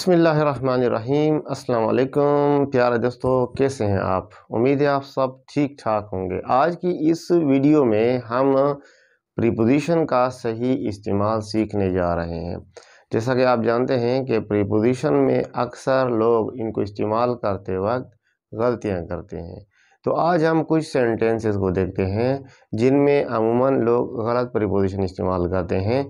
बसमीम् अल्लाम प्यारे दोस्तों कैसे हैं आप उम्मीद है आप सब ठीक ठाक होंगे आज की इस वीडियो में हम प्रीपोजिशन का सही इस्तेमाल सीखने जा रहे हैं जैसा कि आप जानते हैं कि प्रीपोजिशन में अक्सर लोग इनको इस्तेमाल करते वक्त गलतियां करते हैं तो आज हम कुछ सेंटेंसेस को देखते हैं जिनमें अमूमन लोग गलत प्रीपोजिशन इस्तेमाल करते हैं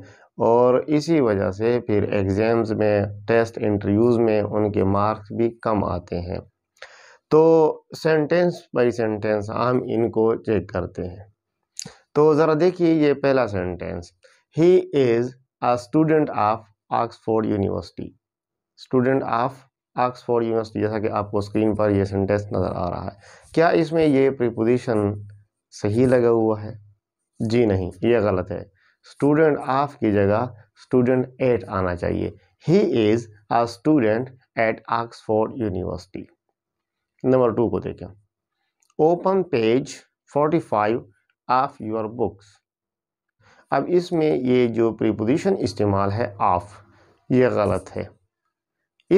और इसी वजह से फिर एग्ज़ाम्स में टेस्ट इंटरव्यूज़ में उनके मार्क्स भी कम आते हैं तो सेंटेंस बाई सेंटेंस हम इनको चेक करते हैं तो ज़रा देखिए ये पहला sentence he is a student of Oxford University student of Oxford University जैसा कि आपको स्क्रीन पर यह सेंटेंस नज़र आ रहा है क्या इसमें ये प्रिपोजिशन सही लगा हुआ है जी नहीं ये गलत है स्टूडेंट ऑफ की जगह स्टूडेंट एट आना चाहिए he is a student at Oxford University number two को देखें open page forty five of your books अब इसमें ये जो प्रीपोजिशन इस्तेमाल है ऑफ ये गलत है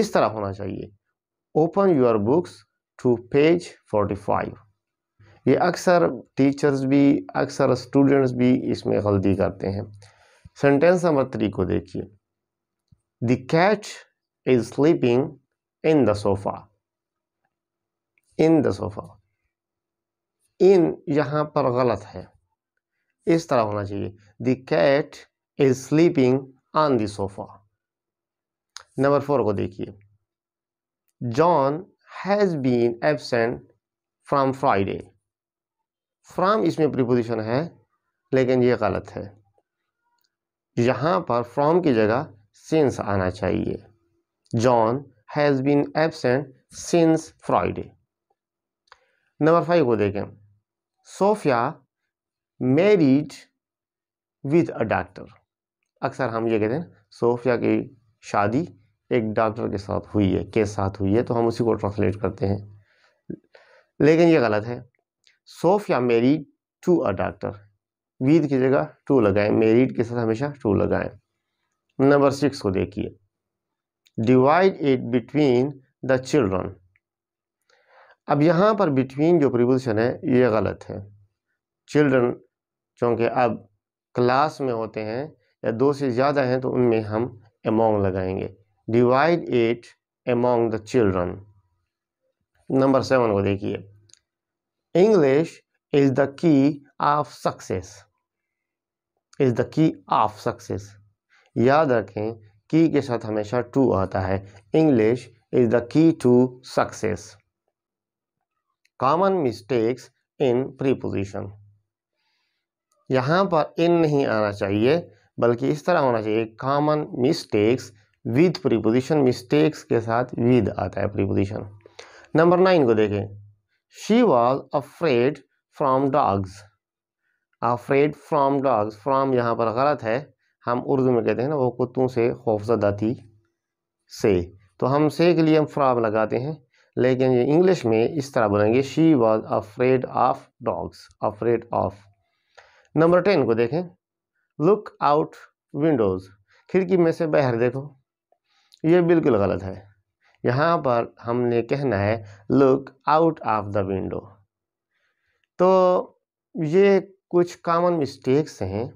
इस तरह होना चाहिए open your books to page forty five ये अक्सर टीचर्स भी अक्सर स्टूडेंट्स भी इसमें गलती करते हैं सेंटेंस नंबर थ्री को देखिए the catch is sleeping in the sofa in the sofa in यहां पर गलत है इस तरह होना चाहिए the cat is sleeping on the sofa number four को देखिए John has been absent from Friday from इसमें प्रीपोजिशन है लेकिन ये गलत है यहाँ पर फ्राम की जगह सिंस आना चाहिए John has been absent since Friday number five को देखें Sofia married with a doctor अक्सर हम ये कहते हैं सोफिया की शादी एक डॉक्टर के साथ हुई है के साथ हुई है तो हम उसी को ट्रांसलेट करते हैं लेकिन ये गलत है Sofia married to a doctor with की जगह टू लगाएं मेरीड के साथ हमेशा टू लगाएं नंबर सिक्स को देखिए divide it between the children अब यहाँ पर बिटवीन जो प्रिपोजिशन है ये गलत है चिल्ड्रन चूँकि अब क्लास में होते हैं या दो से ज़्यादा हैं तो उनमें हम एमोंग लगाएंगे divide it among the children number seven को देखिए English is the key of success. Is the key of success. याद रखें की के साथ हमेशा टू आता है English is the key to success common mistakes in preposition यहां पर इन नहीं आना चाहिए बल्कि इस तरह होना चाहिए common mistakes with preposition mistakes के साथ विद आता है प्रीपोजिशन नंबर नाइन को देखें she was afraid from dogs afraid from dogs from यहाँ पर गलत है हम उर्दू में कहते हैं ना वो कुत्तों से खौफजदा थी से तो हम से के लिए हम फ्राम लगाते हैं लेकिन ये इंग्लिश में इस तरह बोलेंगे she was afraid of dogs afraid of number ten को देखें लुक आउट विंडोज़ खिड़की में से बाहर देखो ये बिल्कुल गलत है यहाँ पर हमने कहना है look out of the window तो ये कुछ कॉमन मिस्टेक्स हैं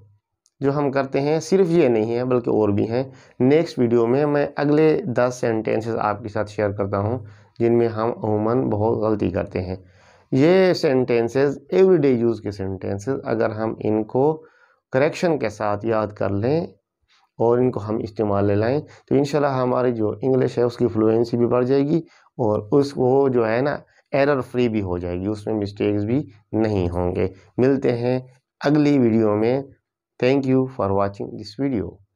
जो हम करते हैं सिर्फ ये नहीं है बल्कि और भी हैं नेक्स्ट वीडियो में मैं अगले दस सेंटेंसेस आपके साथ शेयर करता हूँ जिनमें हम अमूमन बहुत गलती करते हैं ये सेंटेंसेस एवरीडे यूज़ के सेंटेंसेस अगर हम इनको करेक्शन के साथ याद कर लें और इनको हम इस्तेमाल ले लाएँ तो इन हमारी जो इंग्लिश है उसकी फ्लुएंसी भी बढ़ जाएगी और उस वो जो है ना एरर फ्री भी हो जाएगी उसमें मिस्टेक्स भी नहीं होंगे मिलते हैं अगली वीडियो में thank you for watching this video